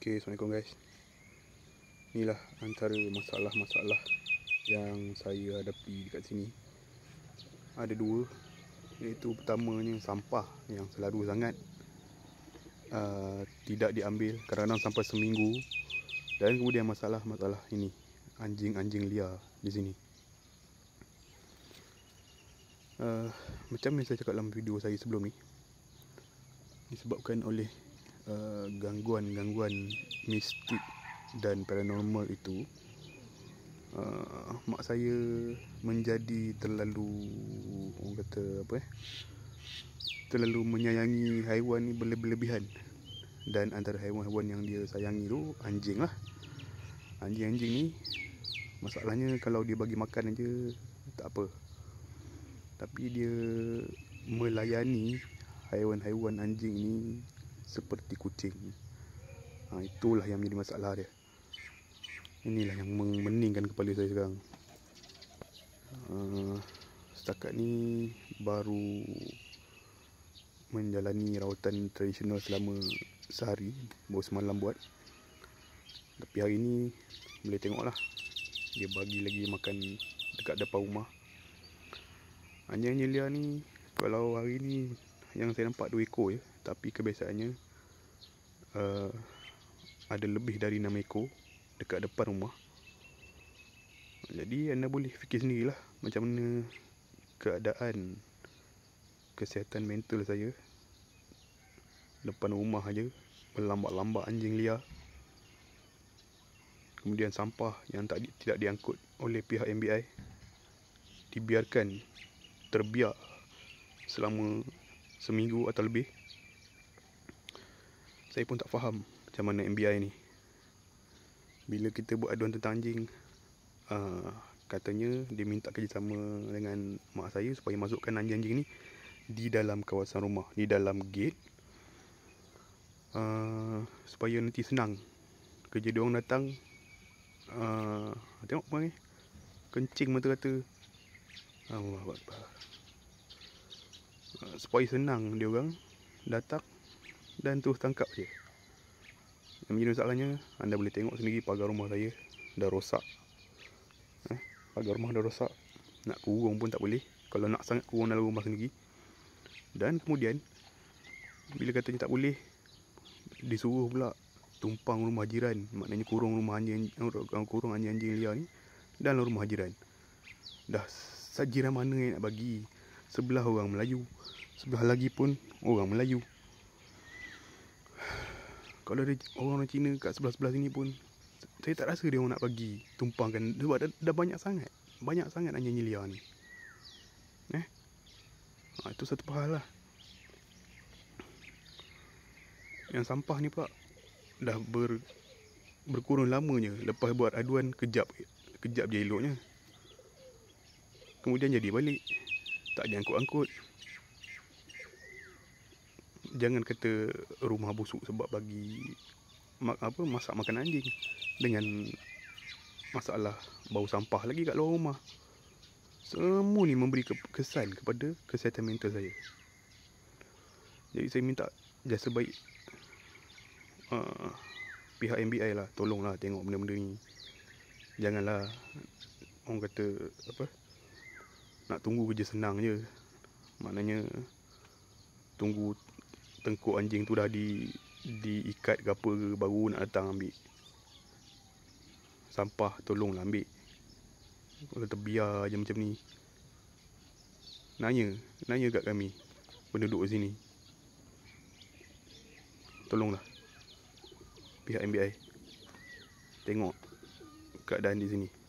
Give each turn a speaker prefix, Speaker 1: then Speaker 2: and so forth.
Speaker 1: Ok, Assalamualaikum guys Inilah antara masalah-masalah Yang saya hadapi dekat sini Ada dua Iaitu pertamanya sampah Yang selalu sangat uh, Tidak diambil Kadang-kadang sampai seminggu Dan kemudian masalah-masalah ini Anjing-anjing liar di sini uh, Macam yang saya cakap dalam video saya sebelum ni Disebabkan oleh Eh, gangguan-gangguan mistik dan paranormal itu uh, mak saya menjadi terlalu orang kata apa eh terlalu menyayangi haiwan ni berlebihan dan antara haiwan-haiwan yang dia sayangi tu anjing lah anjing-anjing ni masalahnya kalau dia bagi makan aja tak apa tapi dia melayani haiwan-haiwan anjing ni seperti kucing. Ha, itulah yang menjadi masalah dia. Inilah yang meningkan kepala saya sekarang. Uh, setakat ni baru menjalani rawatan tradisional selama sehari. Baru semalam buat. Tapi hari ni boleh tengoklah. Dia bagi lagi makan dekat depan rumah. Anjing Nyelia ni kalau hari ni yang saya nampak dua ekor je. Tapi kebiasaannya uh, ada lebih dari 6 ekor dekat depan rumah jadi anda boleh fikir sendirilah macam mana keadaan kesihatan mental saya depan rumah aja melambat-lambat anjing liar kemudian sampah yang tak di, tidak diangkut oleh pihak MBI dibiarkan terbiak selama seminggu atau lebih saya pun tak faham macam mana MBI ni bila kita buat aduan tentang anjing uh, katanya dia minta kerjasama dengan mak saya supaya masukkan anjing-anjing ni di dalam kawasan rumah di dalam gate uh, supaya nanti senang kerja dia orang datang uh, tengok apa ni kencing mata kata Allah Akbar supaya senang dia orang datang dan terus tangkap je. Yang menjadi masalahnya, anda boleh tengok sendiri pagar rumah saya dah rosak. Eh, pagar rumah dah rosak. Nak kurung pun tak boleh. Kalau nak sangat kurung dalam rumah sendiri. Dan kemudian, bila katanya tak boleh, disuruh pula tumpang rumah jiran. Maknanya kurung rumah anjing, kurung anjing-anjing liar ni dalam rumah jiran. Dah sajiran mana yang nak bagi. Sebelah orang Melayu. Sebelah lagi pun orang Melayu kalau ada orang orang Cina kat sebelah-sebelah sini pun saya tak rasa dia orang nak pergi tumpangkan sebab dah, dah banyak sangat banyak sangat anjing liar ni eh ha, itu satu hal lah yang sampah ni pak dah ber berkurun lamanya lepas buat aduan kejap kejap je eloknya kemudian jadi balik tak diangkut-angkut angkut jangan kata rumah busuk sebab bagi apa masak makan anjing dengan masalah bau sampah lagi kat luar rumah. Semua ni memberi kesan kepada kesihatan mental saya. Jadi saya minta jasa baik uh, pihak MBI lah tolonglah tengok benda-benda ni. Janganlah orang kata apa nak tunggu kerja senang je. Maknanya tunggu tengkuk anjing tu dah di diikat ke apa ke baru nak datang ambil sampah tolonglah ambil kalau terbiar je macam ni nanya nanya kat kami penduduk sini tolonglah pihak MBI tengok keadaan di sini